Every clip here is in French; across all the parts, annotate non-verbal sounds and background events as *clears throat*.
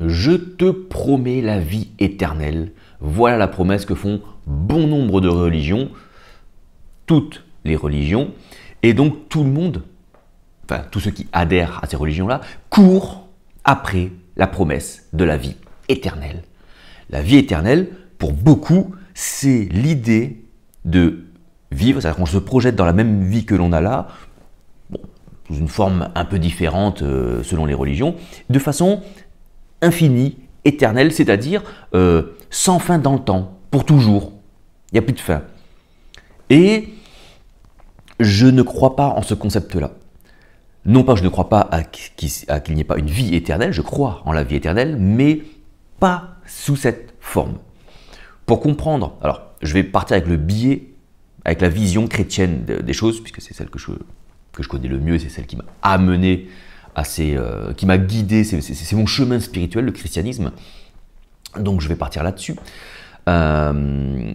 Je te promets la vie éternelle. Voilà la promesse que font bon nombre de religions, toutes les religions, et donc tout le monde, enfin tous ceux qui adhèrent à ces religions-là, courent après la promesse de la vie éternelle. La vie éternelle, pour beaucoup, c'est l'idée de vivre, c'est-à-dire qu'on se projette dans la même vie que l'on a là, sous une forme un peu différente euh, selon les religions, de façon infini, éternel, c'est-à-dire euh, sans fin dans le temps, pour toujours. Il n'y a plus de fin. Et je ne crois pas en ce concept-là. Non pas je ne crois pas à qu'il n'y ait pas une vie éternelle, je crois en la vie éternelle, mais pas sous cette forme. Pour comprendre, alors je vais partir avec le biais, avec la vision chrétienne des choses, puisque c'est celle que que je connais le mieux, c'est celle qui m'a amené euh, qui m'a guidé, c'est mon chemin spirituel, le christianisme. Donc je vais partir là-dessus. Euh,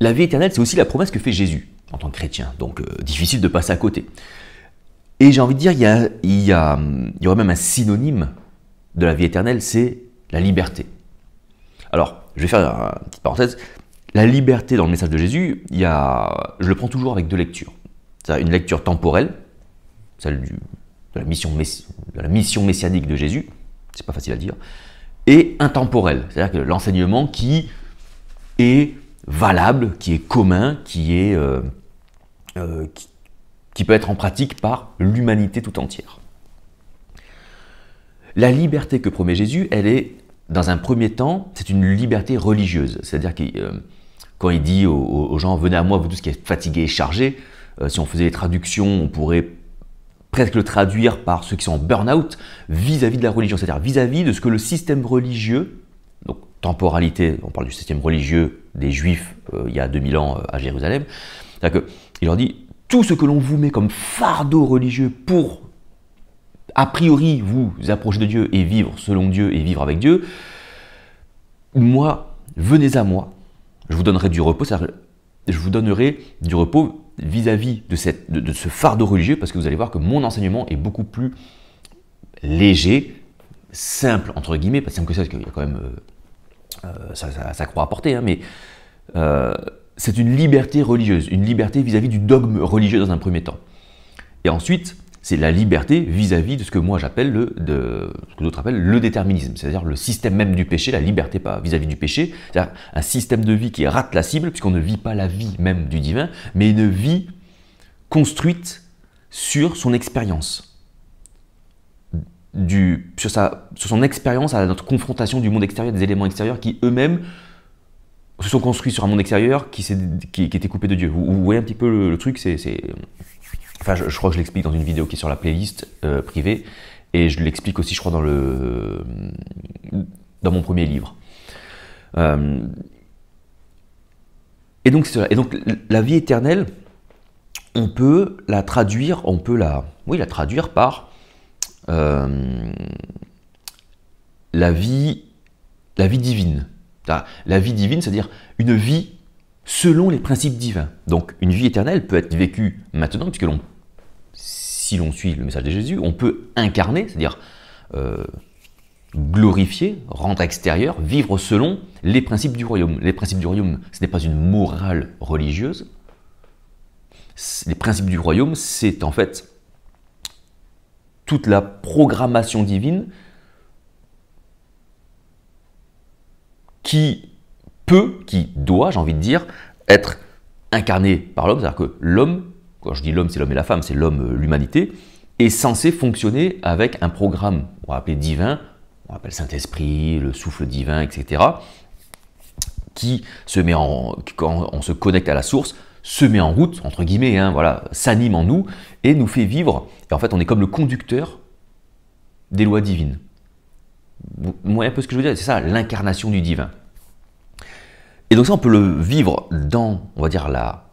la vie éternelle, c'est aussi la promesse que fait Jésus en tant que chrétien, donc euh, difficile de passer à côté. Et j'ai envie de dire, il y, a, il, y a, y aurait même un synonyme de la vie éternelle, c'est la liberté. Alors, je vais faire une petite parenthèse. La liberté dans le message de Jésus, il y a, je le prends toujours avec deux lectures. une lecture temporelle, celle du de la mission, de la mission messianique de Jésus, c'est pas facile à dire, et intemporel, c'est-à-dire que l'enseignement qui est valable, qui est commun, qui, est, euh, euh, qui, peut être en pratique par l'humanité tout entière. La liberté que promet Jésus, elle est, dans un premier temps, c'est une liberté religieuse. C'est-à-dire que euh, quand il dit aux, aux, gens, venez à moi, vous tous qui êtes fatigués et chargés, si on faisait les traductions, on pourrait presque le traduire par ceux qui sont en burn-out vis-à-vis de la religion, c'est-à-dire vis-à-vis de ce que le système religieux, donc temporalité, on parle du système religieux des Juifs euh, il y a 2000 ans euh, à Jérusalem, c'est-à-dire qu'il leur dit tout ce que l'on vous met comme fardeau religieux pour a priori vous approcher de Dieu et vivre selon Dieu et vivre avec Dieu, moi, venez à moi, je vous donnerai du repos, je vous donnerai du repos vis-à-vis de, cette, de, ce fardeau religieux, parce que vous allez voir que mon enseignement est beaucoup plus léger, simple, entre guillemets, pas simple que ça, parce qu'il y a quand même euh, euh, ça, ça, croit apporter, hein, mais euh, c'est une liberté religieuse, une liberté vis à -vis du dogme religieux dans un premier temps. Et ensuite, c'est la liberté vis-à-vis de ce que moi j'appelle le, de, ce que le déterminisme, c'est-à-dire le système même du péché, la liberté pas vis-à-vis du péché, c'est-à-dire un système de vie qui rate la cible, puisqu'on ne vit pas la vie même du divin, mais une vie construite sur son expérience. Du, sur, sa, sur son expérience à notre confrontation du monde extérieur, des éléments extérieurs qui eux-mêmes se sont construits sur un monde extérieur qui, qui, était coupé de Dieu. Vous, voyez un petit peu le, le truc, c'est Enfin, je, crois que je l'explique dans une vidéo qui est sur la playlist euh, privée, et je l'explique aussi, je crois, dans le dans mon premier livre. Euh, et donc, et donc, la vie éternelle, on peut la traduire, on peut la, oui, la traduire par euh, la vie, la vie divine. La vie divine, c'est-à-dire une vie selon les principes divins. Donc une vie éternelle peut être vécue maintenant, puisque si l'on suit le message de Jésus, on peut incarner, c'est-à-dire euh, glorifier, rendre extérieur, vivre selon les principes du royaume. Les principes du royaume, ce n'est pas une morale religieuse. Les principes du royaume, c'est en fait toute la programmation divine qui peut, qui doit, j'ai envie de dire, être incarné par l'homme, c'est-à-dire que l'homme, quand je dis l'homme, c'est l'homme et la femme, c'est l'homme, euh, l'humanité, est censé fonctionner avec un programme, on va appeler divin, on appelle Saint-Esprit, le souffle divin, etc., qui se met en, quand on se connecte à la source, se met en route, entre guillemets, hein, voilà, s'anime en nous et nous fait vivre. Et en fait, on est comme le conducteur des lois divines. Vous voyez un peu ce que je veux dire C'est ça, l'incarnation du divin. Et donc ça, on peut le vivre dans, on va dire, la,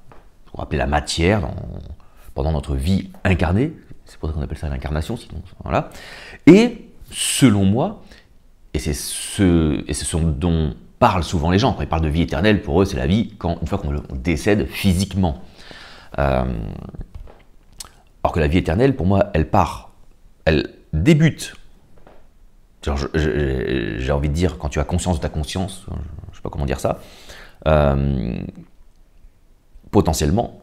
on la matière, pendant notre vie incarnée. C'est pour ça qu'on appelle ça l'incarnation, sinon, voilà. Et, selon moi, et c'est ce, et ce sont dont parlent souvent les gens, quand ils parlent de vie éternelle, pour eux, c'est la vie quand, une fois qu'on décède physiquement. alors euh, que la vie éternelle, pour moi, elle part, elle débute. J'ai envie de dire, quand tu as conscience de ta conscience, comment dire ça, euh, potentiellement,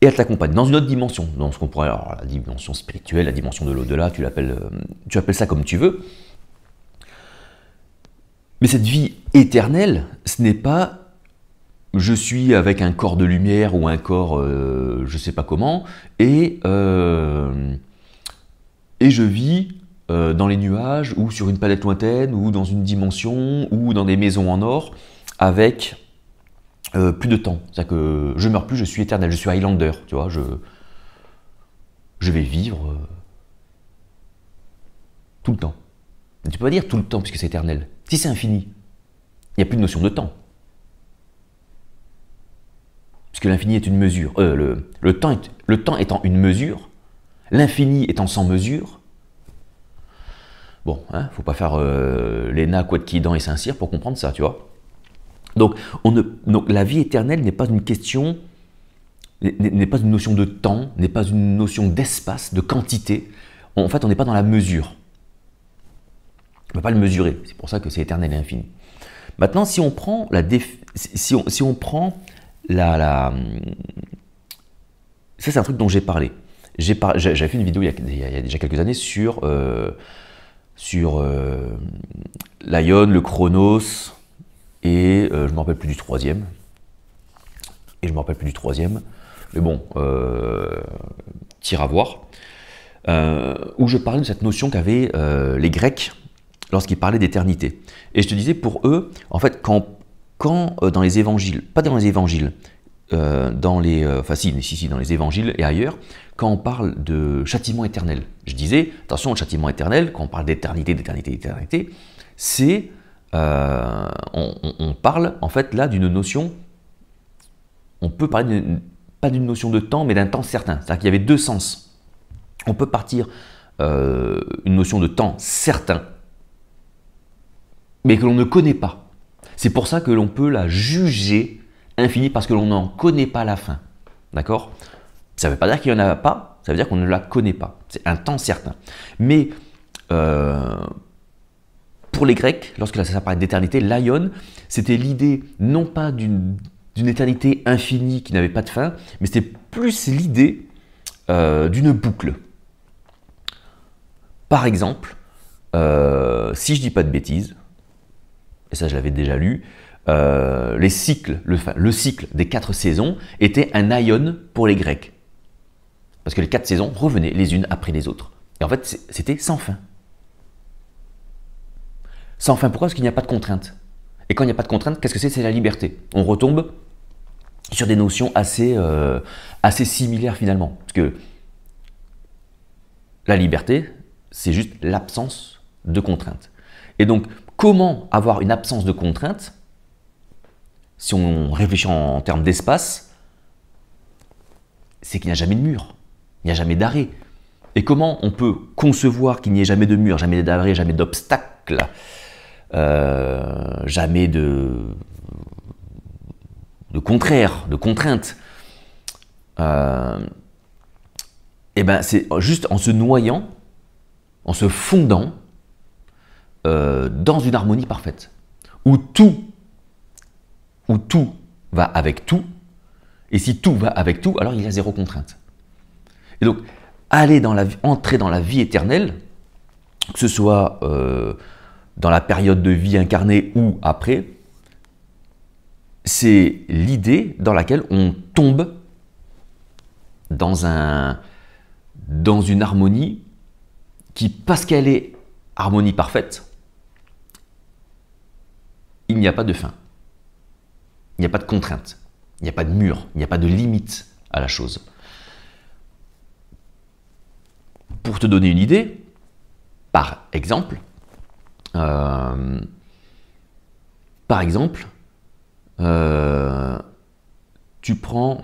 et elle t'accompagne dans une autre dimension, dans ce qu'on pourrait, alors la dimension spirituelle, la dimension de l'au-delà, tu l'appelles, euh, tu appelles ça comme tu veux. Mais cette vie éternelle, ce n'est pas je suis avec un corps de lumière ou un corps euh, je sais pas comment, et, et je vis euh, dans les nuages, ou sur une palette lointaine, ou dans une dimension, ou dans des maisons en or, avec euh, plus de temps. C'est-à-dire que je meurs plus, je suis éternel, je suis Highlander, tu vois, je, vais vivre euh, tout le temps. Mais tu peux pas dire tout le temps, puisque c'est éternel. Si c'est infini, il n'y a plus de notion de temps. Puisque l'infini est une mesure. Le, temps le temps étant une mesure, l'infini étant sans mesure, Bon, hein, faut pas faire euh, l'ENA, Kidan et Saint-Cyr pour comprendre ça, tu vois. Donc, on ne, donc la vie éternelle n'est pas une question, n'est pas une notion de temps, n'est pas une notion d'espace, de quantité. en fait, on n'est pas dans la mesure. On ne peut pas le mesurer. C'est pour ça que c'est éternel et infini. Maintenant, si on prend la si, on, si on prend la, la... ça c'est un truc dont j'ai parlé. J'ai fait une vidéo il y, a, déjà quelques années sur euh, sur euh, le Chronos, et euh, je ne me rappelle plus du troisième. Et je me rappelle plus du troisième. Mais bon, euh, tire à voir. Euh, où je parlais de cette notion qu'avaient les Grecs lorsqu'ils parlaient d'éternité. Et je te disais, pour eux, en fait, quand, quand dans les évangiles, pas dans les évangiles, euh, dans les, euh, dans les évangiles et ailleurs, quand on parle de châtiment éternel. Je disais, attention, le châtiment éternel, quand on parle d'éternité, d'éternité, d'éternité, c'est, euh, on, on, parle en fait là d'une notion, on peut parler pas d'une notion de temps, mais d'un temps certain. C'est-à-dire qu'il y avait deux sens. On peut partir une notion de temps certain, mais que l'on ne connaît pas. C'est pour ça que l'on peut la juger Infini parce que l'on n'en connaît pas la fin. D'accord Ça ne veut pas dire qu'il n'y en a pas, ça veut dire qu'on ne la connaît pas. C'est un temps certain. Mais euh, pour les Grecs, lorsque ça parlait d'éternité, l'ion, c'était l'idée non pas d'une éternité infinie qui n'avait pas de fin, mais c'était plus l'idée euh, d'une boucle. Par exemple, euh, si je dis pas de bêtises, et ça je l'avais déjà lu, euh, les cycles, le, cycle des quatre saisons était un ion pour les Grecs. Parce que les quatre saisons revenaient les unes après les autres. Et en fait, c'était sans fin. Sans fin, pourquoi Parce qu'il n'y a pas de contrainte. Et quand il n'y a pas de contrainte, qu'est-ce que c'est C'est la liberté. On retombe sur des notions assez, euh, assez similaires finalement. Parce que la liberté, c'est juste l'absence de contrainte. Et donc, comment avoir une absence de contrainte si on réfléchit en termes d'espace, c'est qu'il n'y a jamais de mur, il n'y a jamais d'arrêt. Et comment on peut concevoir qu'il n'y ait jamais de mur, jamais d'arrêt, jamais d'obstacle, euh, jamais de, de contraire, de contrainte euh, Eh bien, c'est juste en se noyant, en se fondant euh, dans une harmonie parfaite, où tout où tout va avec tout, et si tout va avec tout, alors il y a zéro contrainte. Et donc, aller dans la, entrer dans la vie éternelle, que ce soit euh, dans la période de vie incarnée ou après, c'est l'idée dans laquelle on tombe dans, un, dans une harmonie qui, parce qu'elle est harmonie parfaite, il n'y a pas de fin. Il n'y a pas de contrainte, il n'y a pas de mur, il n'y a pas de limite à la chose. Pour te donner une idée, par exemple, euh, par exemple, euh, tu prends,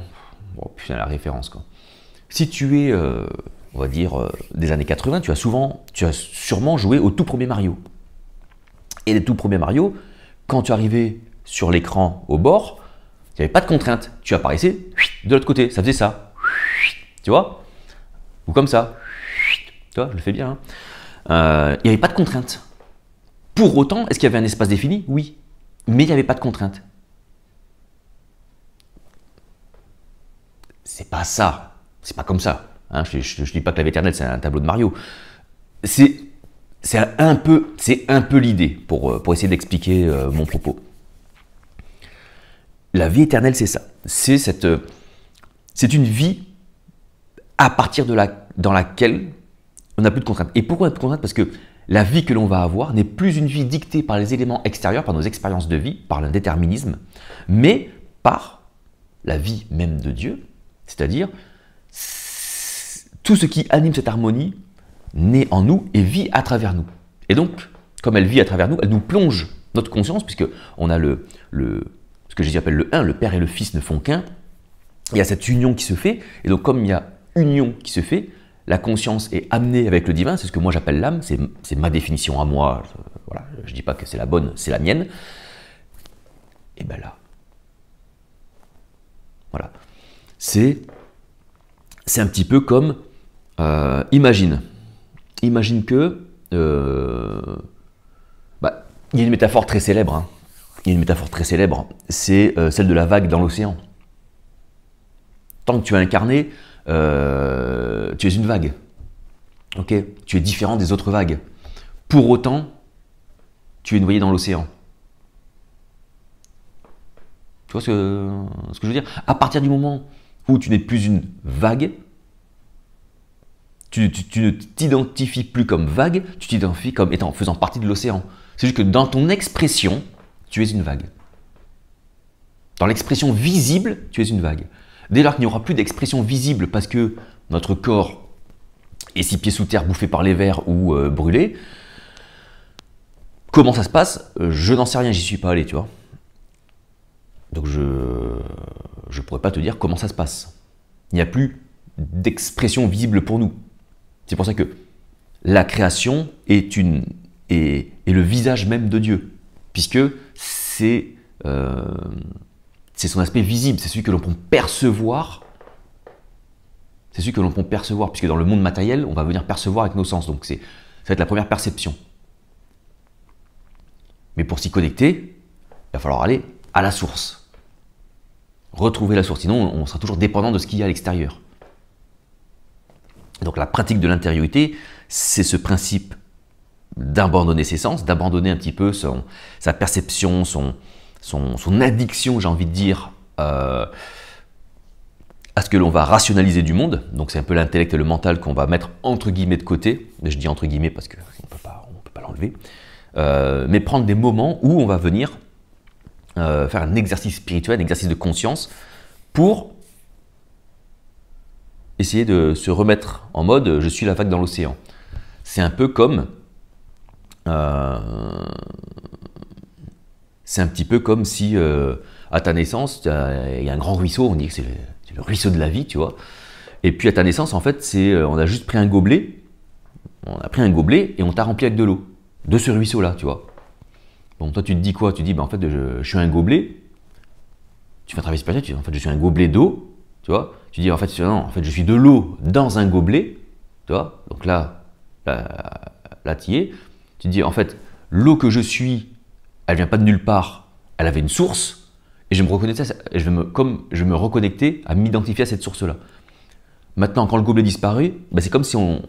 oh putain la référence quoi. Si tu es, euh, on va dire des années 80, tu as souvent, tu as sûrement joué au tout premier Mario. Et les tout premiers Mario, quand tu arrivais sur l'écran au bord, il n'y avait pas de contrainte. Tu apparaissais de l'autre côté, ça faisait ça. Tu vois Ou comme ça. Tu vois, je le fais bien. Hein. Euh, il n'y avait pas de contrainte. Pour autant, est-ce qu'il y avait un espace défini Oui. Mais il n'y avait pas de contrainte. C'est pas ça. C'est pas comme ça. Hein. je ne dis pas que la Véternelle, c'est un tableau de Mario. C'est un peu, peu l'idée pour, euh, essayer d'expliquer euh, mon propos. La vie éternelle, c'est ça. C'est cette, euh, c'est une vie à partir de la, dans laquelle on n'a plus de contraintes. Et pourquoi on n'a de contraintes Parce que la vie que l'on va avoir n'est plus une vie dictée par les éléments extérieurs, par nos expériences de vie, par le déterminisme, mais par la vie même de Dieu, c'est-à-dire tout ce qui anime cette harmonie naît en nous et vit à travers nous. Et donc, comme elle vit à travers nous, elle nous plonge notre conscience, puisque on a le, le, ce que Jésus appelle le un, le Père et le Fils ne font qu'un, il y a cette union qui se fait, et donc comme il y a union qui se fait, la conscience est amenée avec le divin, c'est ce que moi j'appelle l'âme, c'est ma définition à moi, euh, voilà, je ne dis pas que c'est la bonne, c'est la mienne, et ben là, voilà, c'est un petit peu comme, euh, imagine, imagine que, euh, bah, il y a une métaphore très célèbre, hein. Il y a une métaphore très célèbre, c'est euh, celle de la vague dans l'océan. Tant que tu es incarné, euh, tu es une vague. Ok Tu es différent des autres vagues. Pour autant, tu es noyé dans l'océan. Tu vois ce que, je veux dire À partir du moment où tu n'es plus une vague, tu, ne t'identifies plus comme vague, tu t'identifies comme étant faisant partie de l'océan. C'est juste que dans ton expression, tu es une vague. Dans l'expression visible, tu es une vague. Dès lors qu'il n'y aura plus d'expression visible parce que notre corps est six pieds sous terre, bouffé par les vers ou euh, brûlé, comment ça se passe Je n'en sais rien, j'y suis pas allé, tu vois. Donc je ne pourrais pas te dire comment ça se passe. Il n'y a plus d'expression visible pour nous. C'est pour ça que la création est, une, et est le visage même de Dieu puisque euh, c'est son aspect visible, c'est celui que l'on peut percevoir. C'est celui que l'on peut percevoir, puisque dans le monde matériel, on va venir percevoir avec nos sens. Donc ça va être la première perception. Mais pour s'y connecter, il va falloir aller à la source. Retrouver la source, sinon on sera toujours dépendant de ce qu'il y a à l'extérieur. Donc la pratique de l'intériorité, c'est ce principe d'abandonner ses sens, d'abandonner un petit peu son, sa perception, son, son, son addiction, j'ai envie de dire, euh, à ce que l'on va rationaliser du monde. Donc c'est un peu l'intellect et le mental qu'on va mettre entre guillemets de côté. Je dis entre guillemets parce qu'on ne peut pas, pas l'enlever. Euh, mais prendre des moments où on va venir euh, faire un exercice spirituel, un exercice de conscience pour essayer de se remettre en mode je suis la vague dans l'océan. C'est un peu comme euh, c'est un petit peu comme si euh, à ta naissance, il y a un grand ruisseau, on dit que c'est le, ruisseau de la vie, tu vois. Et puis à ta naissance, en fait, c'est euh, on a juste pris un gobelet, on a pris un gobelet et on t'a rempli avec de l'eau, de ce ruisseau-là, tu vois. Bon, toi, tu te dis quoi Tu te dis, ben, en fait, je, suis un gobelet. Tu vas spécial tu dis, en fait, je suis un gobelet d'eau, tu vois. Tu dis, en fait, non, en fait, je suis de l'eau dans un gobelet, tu vois. Donc là, là, là tu y tu dis, en fait, l'eau que je suis, elle vient pas de nulle part, elle avait une source, et je me reconnecter, à, je me, comme je me à m'identifier à cette source-là. Maintenant, quand le gobelet disparaît, bah, c'est comme si on,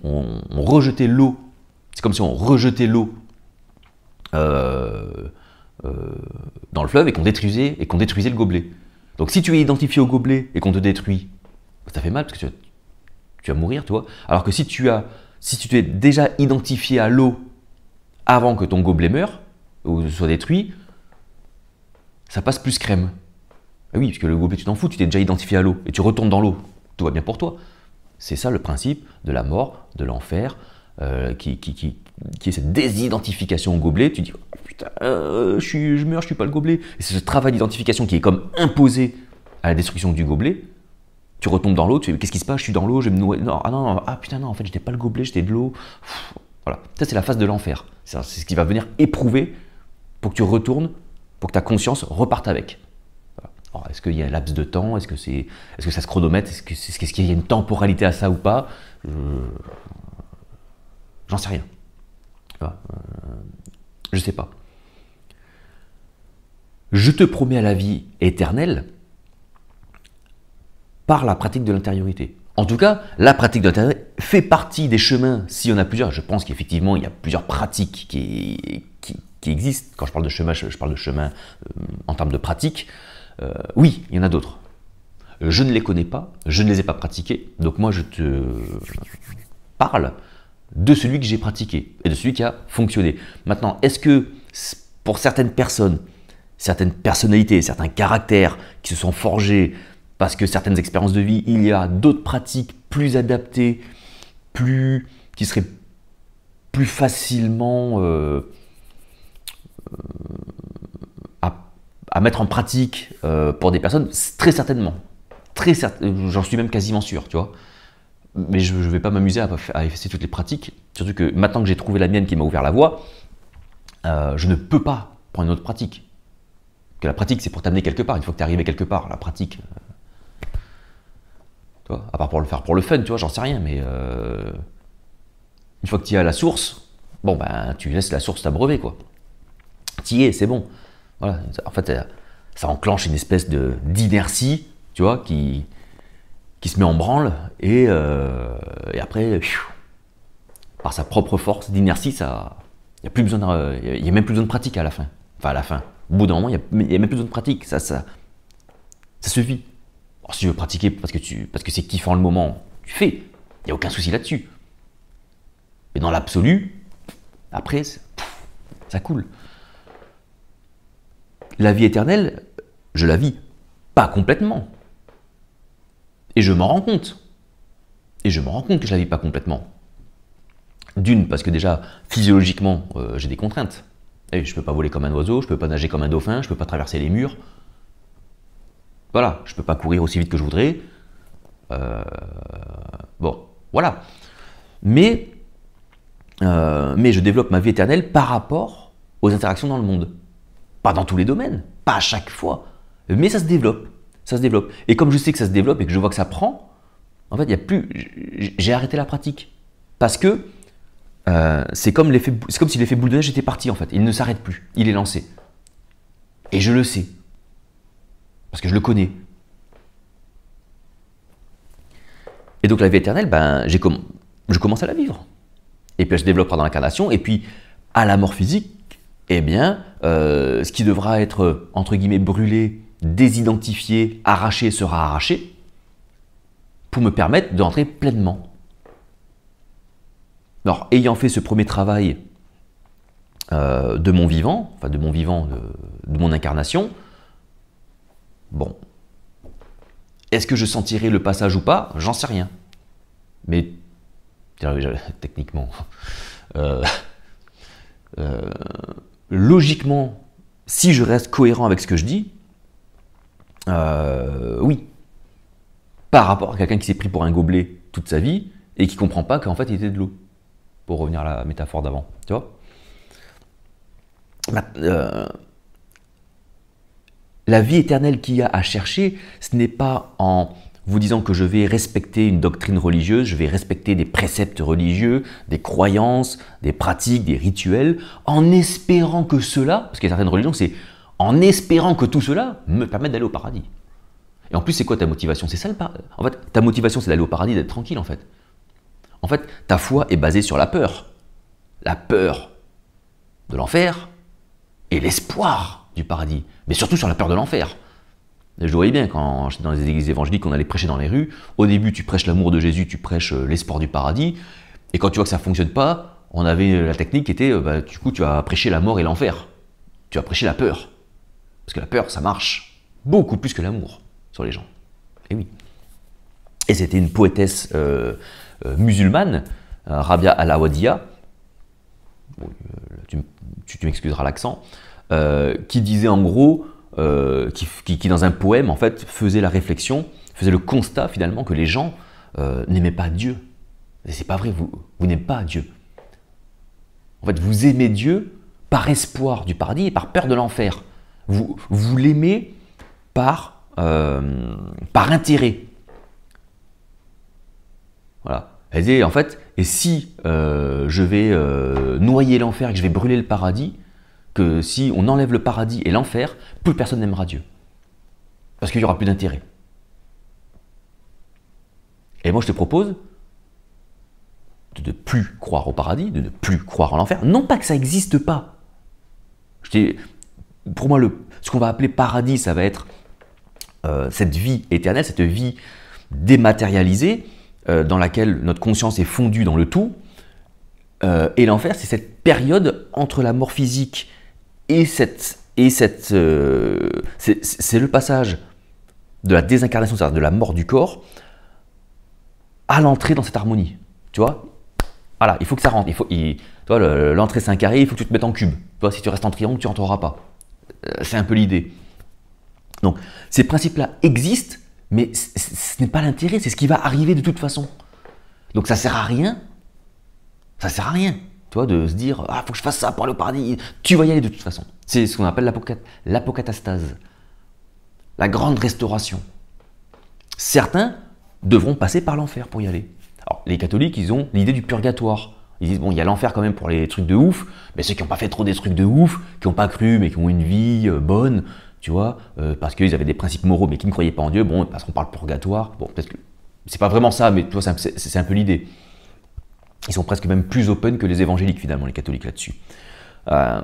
rejetait l'eau. C'est comme si on rejetait l'eau euh, euh, dans le fleuve et qu'on détruisait et qu'on détruisait le gobelet. Donc, si tu es identifié au gobelet et qu'on te détruit, bah, ça fait mal parce que tu vas, mourir, tu vois. Alors que si tu as, si tu es déjà identifié à l'eau avant que ton gobelet meure ou soit détruit, ça passe plus crème. Ah oui, puisque que le gobelet, tu t'en fous, tu t'es déjà identifié à l'eau et tu retournes dans l'eau. Tout va bien pour toi. C'est ça le principe de la mort, de l'enfer, euh, qui, qui, est cette désidentification au gobelet. Tu dis, oh, putain, euh, je, suis, je meurs, je suis pas le gobelet. Et c'est ce travail d'identification qui est comme imposé à la destruction du gobelet. Tu retombes dans l'eau, tu dis, qu'est-ce qui se passe Je suis dans l'eau, je vais me noyer. Non, ah non, non, ah putain, non, en fait, j'étais pas le gobelet, j'étais de l'eau. Voilà. Ça, c'est la phase de l'enfer. C'est ce qui va venir éprouver pour que tu retournes, pour que ta conscience reparte avec. Est-ce qu'il y a un laps de temps Est-ce que, c'est est -ce que ça se chronomètre Est-ce qu'il y a une temporalité à ça ou pas euh, J'en sais rien. Euh, je sais pas. Je te promets à la vie éternelle par la pratique de l'intériorité. En tout cas, la pratique de l'intériorité fait partie des chemins, s'il y en a plusieurs, je pense qu'effectivement, il y a plusieurs pratiques qui, existent. Quand je parle de chemin, je, parle de chemin euh, en termes de pratique. Euh, oui, il y en a d'autres. Euh, je ne les connais pas, je ne les ai pas pratiquées, donc moi je te parle de celui que j'ai pratiqué et de celui qui a fonctionné. Maintenant, est-ce que pour certaines personnes, certaines personnalités, certains caractères qui se sont forgés parce que certaines expériences de vie, il y a d'autres pratiques plus adaptées plus, qui serait plus facilement euh, euh, à, mettre en pratique euh, pour des personnes, très certainement. Très certain, j'en suis même quasiment sûr, tu vois. Mais je ne vais pas m'amuser à, effacer toutes les pratiques, surtout que maintenant que j'ai trouvé la mienne qui m'a ouvert la voie, je ne peux pas prendre une autre pratique. Que la pratique, c'est pour t'amener quelque part. il faut que tu es arrivé quelque part, la pratique, à part pour le faire pour le fun, tu vois, j'en sais rien, mais euh, une fois que tu y as la source, bon, ben, tu laisses la source t'abreuver, quoi. T'y es, c'est bon. Voilà. En fait, ça enclenche une espèce de d'inertie, tu vois, qui, qui se met en branle, et, euh, après, par sa propre force d'inertie, ça, il n'y a plus besoin, même plus besoin de pratique à la fin. Enfin, à la fin. Au bout d'un moment, il n'y a, même plus besoin de pratique. Ça, ça, ça suffit. Alors, si tu veux pratiquer parce que, parce que c'est kiffant le moment, tu fais. Il n'y a aucun souci là-dessus. Mais dans l'absolu, après, ça coule. La vie éternelle, je la vis pas complètement. Et je m'en rends compte. Et je me rends compte que je la vis pas complètement. D'une, parce que déjà, physiologiquement, euh, j'ai des contraintes. Et je ne peux pas voler comme un oiseau, je ne peux pas nager comme un dauphin, je ne peux pas traverser les murs, voilà, je ne peux pas courir aussi vite que je voudrais. Euh, bon, voilà. Mais, euh, mais je développe ma vie éternelle par rapport aux interactions dans le monde. Pas dans tous les domaines, pas à chaque fois, mais ça se développe. Ça se développe. Et comme je sais que ça se développe et que je vois que ça prend, en fait, il y a plus. J'ai arrêté la pratique parce que euh, c'est comme c'est comme si l'effet boule de neige était parti en fait. Il ne s'arrête plus, il est lancé. Et je le sais parce que je le connais. Et donc la vie éternelle, ben, je commence à la vivre. Et puis elle se développera dans l'incarnation, et puis à la mort physique, eh bien, euh, ce qui devra être, entre guillemets, brûlé, désidentifié, arraché, sera arraché, pour me permettre d'entrer pleinement. Alors, ayant fait ce premier travail euh, de mon vivant, enfin de mon vivant, de mon incarnation, Bon. Est-ce que je sentirai le passage ou pas J'en sais rien. Mais techniquement, *laughs* euh, euh, logiquement, si je reste cohérent avec ce que je dis, euh, oui. Par rapport à quelqu'un qui s'est pris pour un gobelet toute sa vie et qui comprend pas qu'en fait il était de l'eau. Pour revenir à la métaphore d'avant, tu vois. La vie éternelle qu'il y a à chercher, ce n'est pas en vous disant que je vais respecter une doctrine religieuse, je vais respecter des préceptes religieux, des croyances, des pratiques, des rituels, en espérant que cela, parce qu'il y a certaines religions, c'est en espérant que tout cela me permette d'aller au paradis. Et en plus, c'est quoi ta motivation C'est ça le paradis. En fait, ta motivation, c'est d'aller au paradis, d'être tranquille, en fait. En fait, ta foi est basée sur la peur. La peur de l'enfer et l'espoir du paradis, mais surtout sur la peur de l'enfer. Je voyais bien quand j'étais dans les églises évangéliques, on allait prêcher dans les rues. Au début, tu prêches l'amour de Jésus, tu prêches euh, l'espoir du paradis. Et quand tu vois que ça ne fonctionne pas, on avait euh, la technique qui était, euh, bah, du coup, tu as prêcher la mort et l'enfer. Tu as prêché la peur. Parce que la peur, ça marche beaucoup plus que l'amour sur les gens. Et oui. Et c'était une poétesse musulmane, Rabia al-Awadiya. tu m'excuseras l'accent. Euh, qui disait en gros, euh, qui, dans un poème en fait faisait la réflexion, faisait le constat finalement que les gens euh, n'aimaient pas Dieu. Et c'est pas vrai, vous, vous n'aimez pas Dieu. En fait, vous aimez Dieu par espoir du paradis et par peur de l'enfer. Vous, vous l'aimez par, par intérêt. Voilà. Elle disait en fait, et si je vais noyer l'enfer et que je vais brûler le paradis, que si on enlève le paradis et l'enfer, plus personne n'aimera Dieu. Parce qu'il n'y aura plus d'intérêt. Et moi, je te propose de ne plus croire au paradis, de ne plus croire en l'enfer. Non pas que ça n'existe pas. Je pour moi, ce qu'on va appeler paradis, ça va être euh, cette vie éternelle, cette vie dématérialisée, euh, dans laquelle notre conscience est fondue dans le tout. Euh, et l'enfer, c'est cette période entre la mort physique et euh, c'est le passage de la désincarnation, c'est-à-dire de la mort du corps, à l'entrée dans cette harmonie. Tu vois Voilà, il faut que ça rentre. Il faut, l'entrée c'est un carré, il faut que tu te mettes en cube. si tu restes en triangle, tu rentreras pas. Euh, c'est un peu l'idée. Donc, ces principes-là existent, mais ce n'est pas l'intérêt, c'est ce qui va arriver de toute façon. Donc, ça sert à rien. Ça sert à rien de se dire Ah, faut que je fasse ça pour aller au paradis. Tu vas y aller de toute façon. C'est ce qu'on appelle l'apocatastase, la grande restauration. Certains devront passer par l'enfer pour y aller. Alors, les catholiques, ils ont l'idée du purgatoire. Ils disent, bon, il y a l'enfer quand même pour les trucs de ouf, mais ceux qui n'ont pas fait trop des trucs de ouf, qui n'ont pas cru, mais qui ont une vie euh, bonne, tu vois, euh, parce qu'ils avaient des principes moraux, mais qui ne croyaient pas en Dieu, bon, parce qu'on parle purgatoire, bon, peut-être que c'est pas vraiment ça, mais tu vois, c'est un peu l'idée. Ils sont presque même plus open que les évangéliques, finalement, les catholiques là-dessus. Euh,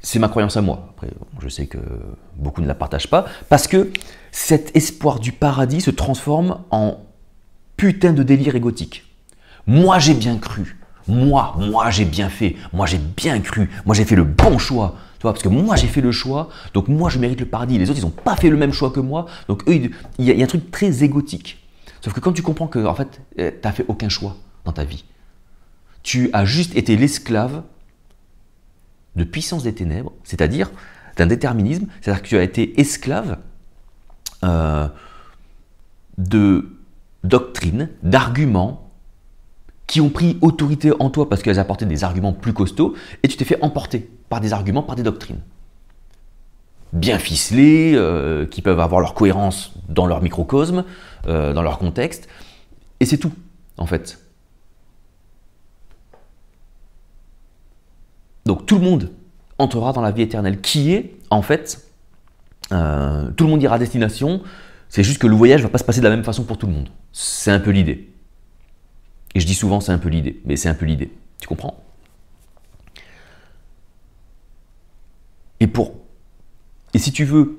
c'est ma croyance à moi. Après, je sais que beaucoup ne la partagent pas, parce que cet espoir du paradis se transforme en putain de délire égotique. Moi, j'ai bien cru. Moi, moi, j'ai bien fait. Moi, j'ai bien cru. Moi, j'ai fait le bon choix. Tu vois, parce que moi, j'ai fait le choix. Donc, moi, je mérite le paradis. Les autres, ils n'ont pas fait le même choix que moi. Donc, eux, il il y a un truc très égotique. Sauf que quand tu comprends que, en fait, euh, tu n'as fait aucun choix dans ta vie, tu as juste été l'esclave de puissance des ténèbres, c'est-à-dire d'un déterminisme, c'est-à-dire que tu as été esclave euh, de doctrines, d'arguments qui ont pris autorité en toi parce qu'elles apportaient des arguments plus costauds et tu t'es fait emporter par des arguments, par des doctrines bien ficelées, euh, qui peuvent avoir leur cohérence dans leur microcosme, euh, dans leur contexte, et c'est tout, en fait. Donc tout le monde entrera dans la vie éternelle, qui est, en fait, euh, tout le monde ira à destination, c'est juste que le voyage ne va pas se passer de la même façon pour tout le monde. C'est un peu l'idée. Et je dis souvent c'est un peu l'idée, mais c'est un peu l'idée. Tu comprends Et pour... Et si tu veux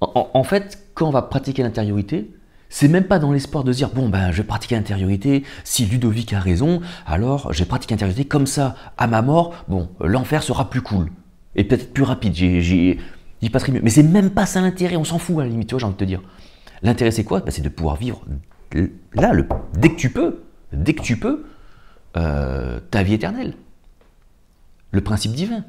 en, fait, quand on va pratiquer l'intériorité, c'est même pas dans l'espoir de dire bon ben je vais pratiquer l'intériorité, si Ludovic a raison, alors je vais pratiquer l'intériorité comme ça, à ma mort, bon, l'enfer sera plus cool. Et peut-être plus rapide, j'y passerai mieux. Mais c'est même pas ça l'intérêt, on s'en fout à la limite, tu vois, j'ai envie de te dire. L'intérêt c'est quoi ben, C'est de pouvoir vivre là, le, dès que tu peux, dès que tu peux, euh, ta vie éternelle. Le principe divin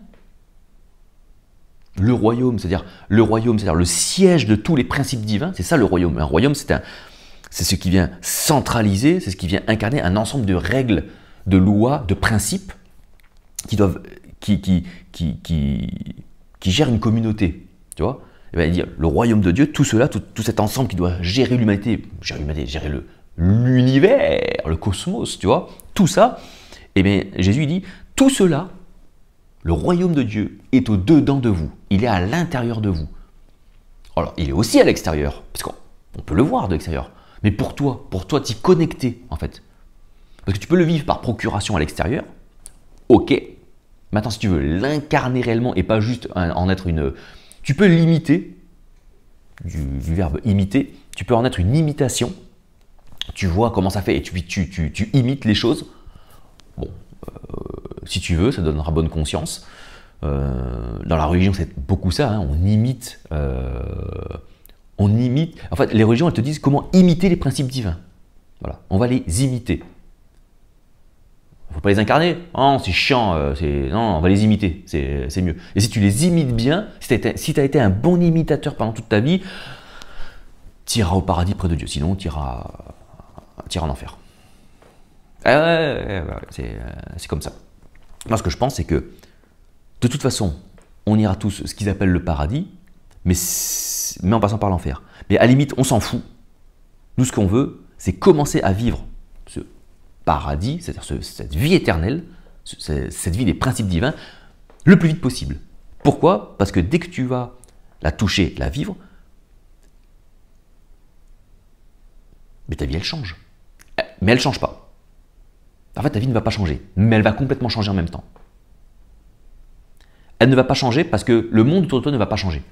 le royaume, c'est-à-dire le royaume, cest dire le siège de tous les principes divins, c'est ça le royaume. Un royaume, c'est un, c'est ce qui vient centraliser, c'est ce qui vient incarner un ensemble de règles, de lois, de principes qui doivent, qui, qui, qui, qui gèrent une communauté, tu vois. Et dire le royaume de Dieu, tout cela, tout, cet ensemble qui doit gérer l'humanité, gérer l'humanité, gérer le l'univers, le cosmos, tu vois, tout ça. Et bien Jésus dit, tout cela le royaume de Dieu est au-dedans de vous, il est à l'intérieur de vous. Alors, il est aussi à l'extérieur, parce qu'on peut le voir de l'extérieur. Mais pour toi, pour toi t'y connecter, en fait. Parce que tu peux le vivre par procuration à l'extérieur, ok. Maintenant, si tu veux l'incarner réellement et pas juste en être une... Tu peux l'imiter, du, verbe imiter, tu peux en être une imitation. Tu vois comment ça fait et tu imites les choses si tu veux, ça donnera bonne conscience. Euh, dans la religion, c'est beaucoup ça, hein. on imite. Euh, on imite. En fait, les religions, elles te disent comment imiter les principes divins. Voilà, on va les imiter. faut pas les incarner. Oh, c'est chiant, euh, c'est... non, on va les imiter, c'est, mieux. Et si tu les imites bien, si tu as été, un bon imitateur pendant toute ta vie, t'iras au paradis près de Dieu, sinon t'iras, iras en enfer. Ah c'est comme ça. Moi, ce que je pense, c'est que de toute façon, on ira tous ce qu'ils appellent le paradis, mais, mais en passant par l'enfer. Mais à la limite, on s'en fout. Nous, ce qu'on veut, c'est commencer à vivre ce paradis, c'est-à-dire cette vie éternelle, cette vie des principes divins, le plus vite possible. Pourquoi Parce que dès que tu vas la toucher, la vivre, mais ta vie, elle change. Euh, mais elle ne change pas en fait, ta vie ne va pas changer, mais elle va complètement changer en même temps. Elle ne va pas changer parce que le monde autour de toi ne va pas changer.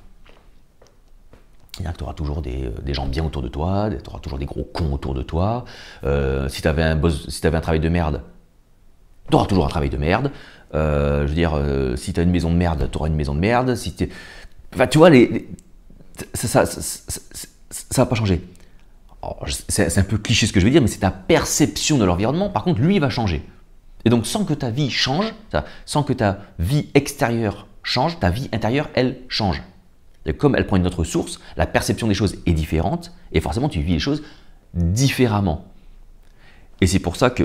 Tu auras toujours euh, des, gens bien autour de toi, tu auras toujours des gros cons autour de toi. Euh, si tu avais, un si avais un travail de merde, tu auras toujours un travail de merde. Euh, je veux dire, si tu as une maison de merde, tu auras une maison de merde. Enfin, tu vois, les, ça ne ça, ça, va pas changer. Oh, c'est un peu cliché ce que je veux dire, mais c'est ta perception de l'environnement. Par contre, lui, va changer. Et donc, sans que ta vie change, sans que ta vie extérieure change, ta vie intérieure, elle change. Et comme elle prend une autre source, la perception des choses est différente, et forcément, tu vis les choses différemment. Et c'est pour ça que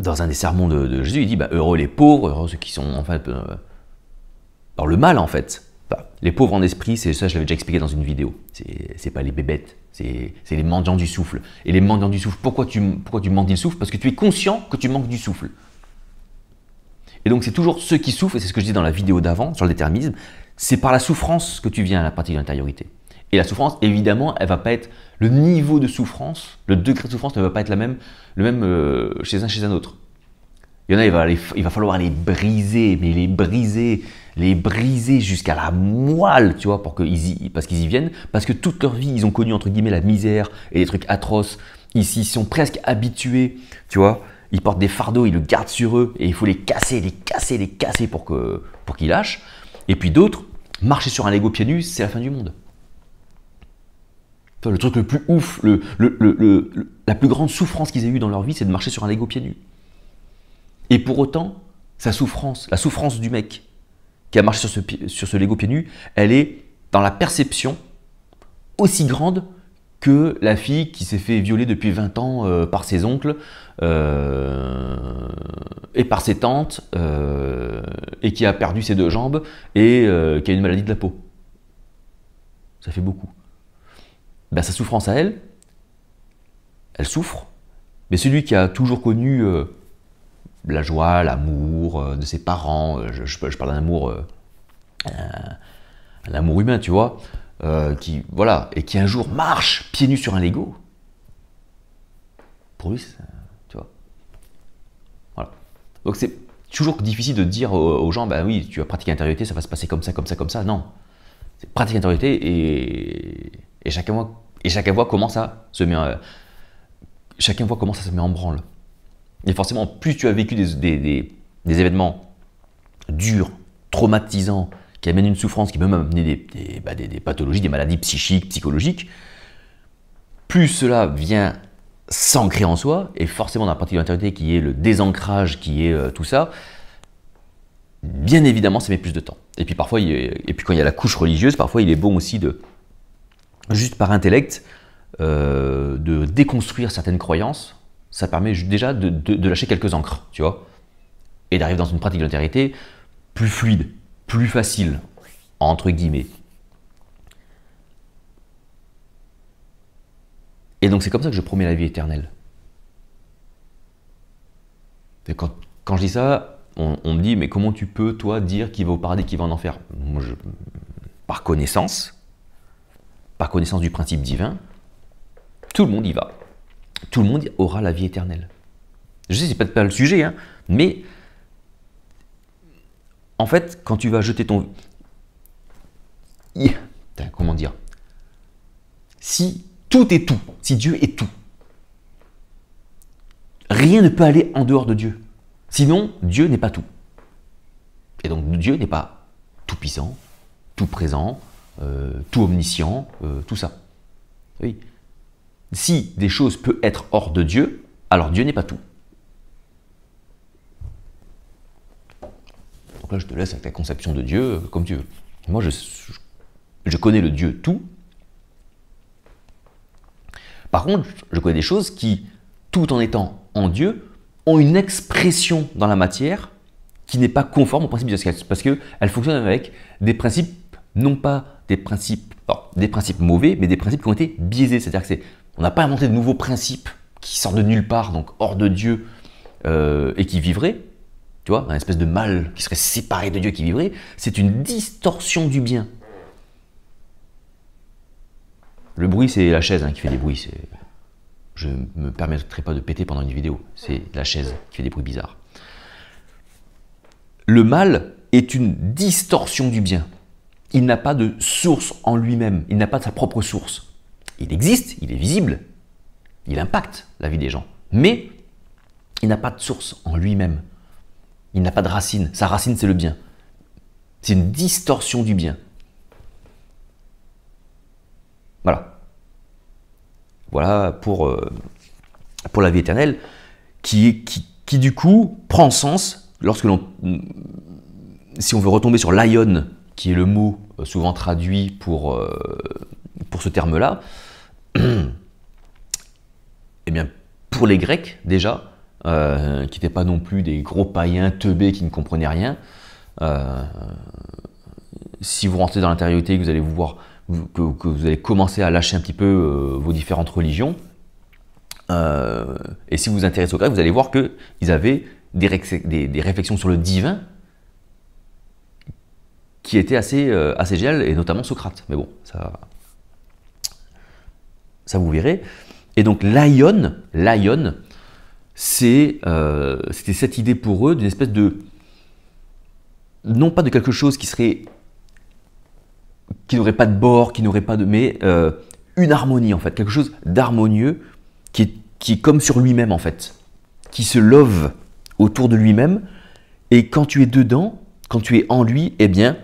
dans un des sermons de, Jésus, il dit bah, Heureux les pauvres, heureux ceux qui sont en fait euh, dans le mal en fait. Bah, les pauvres en esprit, c'est ça, je l'avais déjà expliqué dans une vidéo. C'est pas les bébêtes, c'est les mendiants du souffle. Et les mendiants du souffle, pourquoi tu, pourquoi tu mendies souffle Parce que tu es conscient que tu manques du souffle. Et donc c'est toujours ceux qui souffrent, et c'est ce que je dis dans la vidéo d'avant sur le déterminisme, c'est par la souffrance que tu viens à la partie de l'intériorité. Et la souffrance, évidemment, elle va pas être le niveau de souffrance, le degré de souffrance ne va pas être la même, le même euh, chez un chez un autre. Il a, il va, falloir les briser, mais les briser, les briser jusqu'à la moelle, tu vois, pour parce qu'ils y viennent, parce que toute leur vie, ils ont connu, entre guillemets, la misère et des trucs atroces. Ils sont presque habitués, tu vois. Ils portent des fardeaux, ils le gardent sur eux, et il faut les casser, les casser, les casser pour qu'ils pour lâchent. Et puis d'autres, marcher sur un Lego pieds nus, c'est la fin du monde. Le truc le plus ouf, le, la plus grande souffrance qu'ils aient eue dans leur vie, c'est de marcher sur un Lego pieds nus. Et pour autant, sa souffrance, la souffrance du mec qui a marché sur ce, sur ce Lego pieds nus, elle est dans la perception aussi grande que la fille qui s'est fait violer depuis 20 ans euh, par ses oncles euh, et par ses tantes euh, et qui a perdu ses deux jambes et qui a une maladie de la peau. Ça fait beaucoup. Ben, sa souffrance à elle, elle souffre, mais celui qui a toujours connu la joie, l'amour euh, de ses parents, euh, je, parle d'un amour, euh, humain, tu vois, qui, voilà, et qui un jour marche pieds nus sur un Lego, pour lui, tu vois. Voilà. Donc c'est toujours difficile de dire aux gens, ben oui, tu vas pratiquer l'intériorité, ça va se passer comme ça, comme ça, comme ça. Non. C'est pratique l'intériorité et, chacun voit, et chacun voit comment ça se met chacun voit comment ça se met en branle. Et forcément, plus tu as vécu des, événements durs, traumatisants, qui amènent une souffrance, qui peut même amener bah, des, pathologies, des maladies psychiques, psychologiques, plus cela vient s'ancrer en soi, et forcément dans la partie de qui est le désancrage, qui est euh, tout ça, bien évidemment, ça met plus de temps. Et puis parfois, et puis quand il y a la couche religieuse, parfois il est bon aussi de, juste par intellect, euh, de déconstruire certaines croyances ça permet déjà de, de, lâcher quelques encres, tu vois, et d'arriver dans une pratique de l'altérité plus fluide, plus facile, entre guillemets. Et donc c'est comme ça que je promets la vie éternelle. quand, je dis ça, on, me dit, mais comment tu peux, toi, dire qui va au paradis, qui va en enfer Par connaissance, par connaissance du principe divin, tout le monde y va tout le monde aura la vie éternelle. Je sais, ce n'est pas le sujet, hein, mais en fait, quand tu vas jeter ton... Comment dire Si tout est tout, si Dieu est tout, rien ne peut aller en dehors de Dieu. Sinon, Dieu n'est pas tout. Et donc Dieu n'est pas tout puissant, tout présent, euh, tout omniscient, euh, tout ça. Oui. Si des choses peuvent être hors de Dieu, alors Dieu n'est pas tout. Donc là, je te laisse avec ta conception de Dieu euh, comme tu veux. Moi, je, connais le Dieu tout. Par contre, je connais des choses qui, tout en étant en Dieu, ont une expression dans la matière qui n'est pas conforme au principe de Dieu, parce qu'elle fonctionne avec des principes, non pas des principes, des principes mauvais, mais des principes qui ont été biaisés. C'est-à-dire que c'est on n'a pas inventé de nouveaux principes qui sortent de nulle part, donc hors de Dieu, euh, et qui vivraient, tu vois, un espèce de mal qui serait séparé de Dieu qui vivrait, c'est une distorsion du bien. Le bruit, c'est la chaise hein, qui fait des bruits. Je ne me permettrai pas de péter pendant une vidéo. C'est la chaise qui fait des bruits bizarres. Le mal est une distorsion du bien. Il n'a pas de source en lui-même. Il n'a pas de sa propre source. Il existe, il est visible, il impacte la vie des gens, mais il n'a pas de source en lui-même. Il n'a pas de racine. Sa racine, c'est le bien. C'est une distorsion du bien. Voilà. Voilà pour, euh, pour la vie éternelle, qui, qui, qui du coup prend sens lorsque l'on. Si on veut retomber sur l'ion, qui est le mot euh, souvent traduit pour, euh, pour ce terme-là, *clears throat* Eh bien, pour les Grecs, déjà, euh, qui n'étaient pas non plus des gros païens teubés qui ne comprenaient rien, euh, si vous rentrez dans l'intériorité, vous allez vous voir, que, vous allez commencer à lâcher un petit peu euh, vos différentes religions, et si vous vous intéressez aux Grecs, vous allez voir qu'ils avaient des, réflexions sur le divin qui étaient assez, assez et notamment Socrate. Mais bon, ça, ça vous verrez. Et donc Lion, Lion, c'est euh, c'était cette idée pour eux d'une espèce de non pas de quelque chose qui serait qui n'aurait pas de bord, qui n'aurait pas de mais euh, une harmonie en fait, quelque chose d'harmonieux qui est, qui comme sur lui-même en fait, qui se love autour de lui-même et quand tu es dedans, quand tu es en lui, eh bien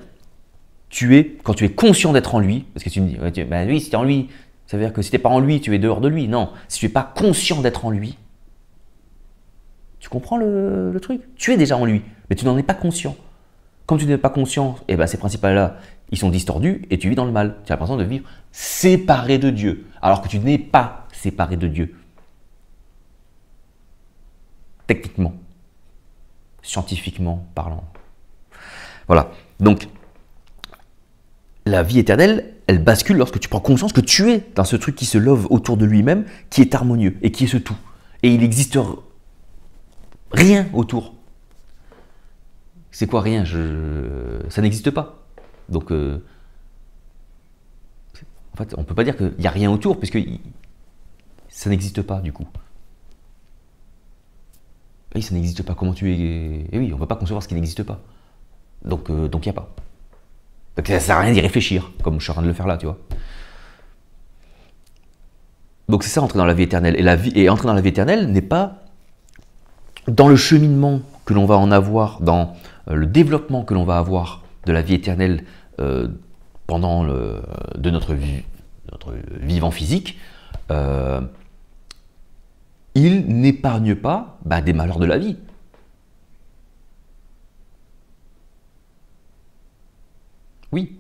tu es quand tu es conscient d'être en lui parce que tu me dis ouais, bah oui, c'est en lui, ça veut dire que si tu n'es pas en lui, tu es dehors de lui. Non, si tu n'es pas conscient d'être en lui, tu comprends le, truc Tu es déjà en lui, mais tu n'en es pas conscient. Quand tu n'es pas conscient, eh ben, ces principes-là, ils sont distordus et tu vis dans le mal. Tu as l'impression de vivre séparé de Dieu, alors que tu n'es pas séparé de Dieu. Techniquement, scientifiquement parlant. Voilà. Donc, la vie éternelle, elle bascule lorsque tu prends conscience que tu es dans ce truc qui se love autour de lui-même, qui est harmonieux et qui est ce tout. Et il n'existe rien autour. C'est quoi rien Je... Ça n'existe pas. Donc, euh, en fait, on peut pas dire qu'il n'y a rien autour, puisque ça n'existe pas du coup. Ah oui, ça n'existe pas. Comment tu es. Eh oui, on ne peut pas concevoir ce qui n'existe pas. Donc, euh, donc il n'y a pas. Ça ça sert à rien d'y réfléchir, comme je suis en train de le faire là, tu vois. Donc c'est ça, entrer dans la vie éternelle. Et, la vie, et entrer dans la vie éternelle n'est pas dans le cheminement que l'on va en avoir, dans euh, le développement que l'on va avoir de la vie éternelle euh, pendant le, de notre vie, notre vivant physique, euh, il n'épargne pas bah, des malheurs de la vie. Oui.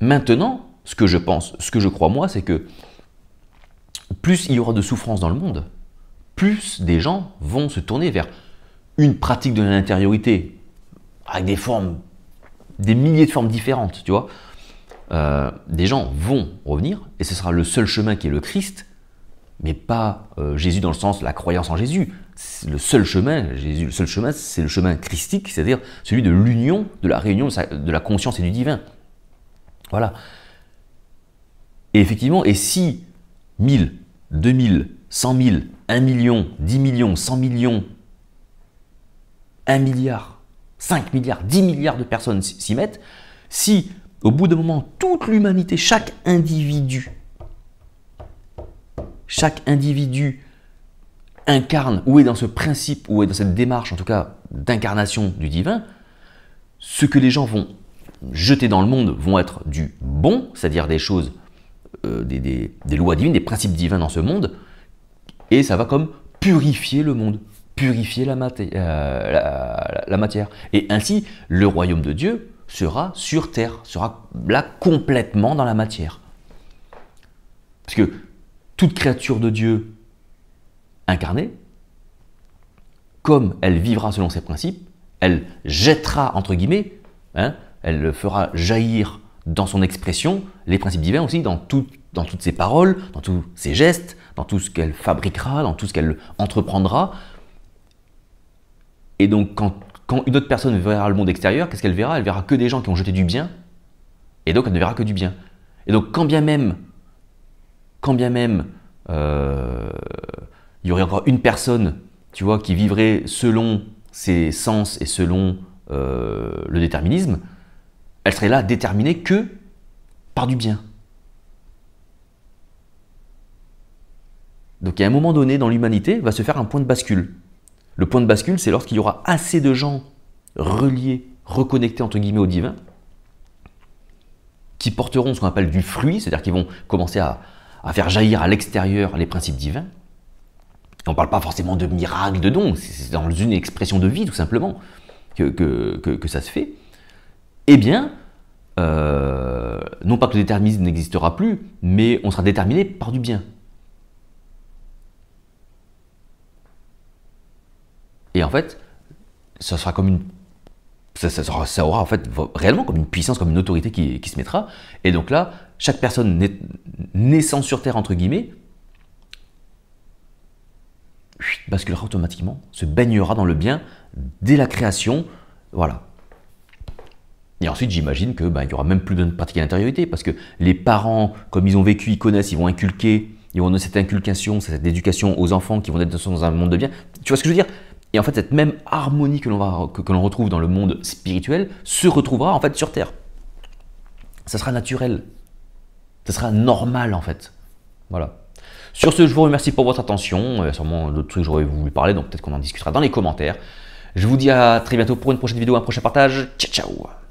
Maintenant, ce que je pense, ce que je crois moi, c'est que plus il y aura de souffrance dans le monde, plus des gens vont se tourner vers une pratique de l'intériorité, avec des formes, des milliers de formes différentes, tu vois. Euh, des gens vont revenir, et ce sera le seul chemin qui est le Christ, mais pas euh, Jésus dans le sens la croyance en Jésus, le seul chemin, Jésus, le seul chemin, c'est le chemin christique, c'est-à-dire celui de l'union, de la réunion de la conscience et du divin. Voilà. Et effectivement, et si 1000, 2000, 100 000, 1 million, 10 millions, 100 millions, 1 milliard, 5 milliards, 10 milliards de personnes s'y mettent, si au bout d'un moment toute l'humanité, chaque individu, chaque individu incarne, ou est dans ce principe, ou est dans cette démarche, en tout cas, d'incarnation du divin, ce que les gens vont jeter dans le monde vont être du bon, c'est-à-dire des choses, euh, des, lois divines, des principes divins dans ce monde, et ça va comme purifier le monde, purifier la, maté euh, la, matière. Et ainsi, le royaume de Dieu sera sur terre, sera là complètement dans la matière. Parce que toute créature de Dieu incarnée, comme elle vivra selon ses principes, elle jettera, entre guillemets, hein, elle fera jaillir dans son expression les principes divins aussi, dans, tout, dans toutes ses paroles, dans tous ses gestes, dans tout ce qu'elle fabriquera, dans tout ce qu'elle entreprendra. Et donc quand, quand une autre personne verra le monde extérieur, qu'est-ce qu'elle verra Elle verra que des gens qui ont jeté du bien, et donc elle ne verra que du bien. Et donc quand bien même, quand bien même euh, il y aurait encore une personne, tu vois, qui vivrait selon ses sens et selon euh, le déterminisme, elle serait là déterminée que par du bien. Donc, à un moment donné, dans l'humanité, va se faire un point de bascule. Le point de bascule, c'est lorsqu'il y aura assez de gens reliés, reconnectés entre guillemets au divin, qui porteront ce qu'on appelle du fruit, c'est-à-dire qu'ils vont commencer à faire jaillir à l'extérieur les principes divins, on ne parle pas forcément de miracle, de don, c'est dans une expression de vie tout simplement que, que, ça se fait. Eh bien, euh, non pas que le déterminisme n'existera plus, mais on sera déterminé par du bien. Et en fait, ça sera comme une. ça aura en fait réellement comme une puissance, comme une autorité qui, qui se mettra. Et donc là, chaque personne naissant sur Terre, entre guillemets, basculera automatiquement, se baignera dans le bien dès la création. Voilà. Et ensuite, j'imagine que ben, il y aura même plus de pratique à l'intériorité, parce que les parents, comme ils ont vécu, ils connaissent, ils vont inculquer, ils vont donner cette inculcation, cette éducation aux enfants qui vont être dans un monde de bien. Tu vois ce que je veux dire Et en fait, cette même harmonie que l'on que l'on retrouve dans le monde spirituel se retrouvera en fait sur Terre. Ça sera naturel, ça sera normal en fait. Voilà. Sur ce, je vous remercie pour votre attention. Il y a sûrement d'autres trucs que j'aurais voulu parler, donc peut-être qu'on en discutera dans les commentaires. Je vous dis à très bientôt pour une prochaine vidéo, un prochain partage. Ciao, ciao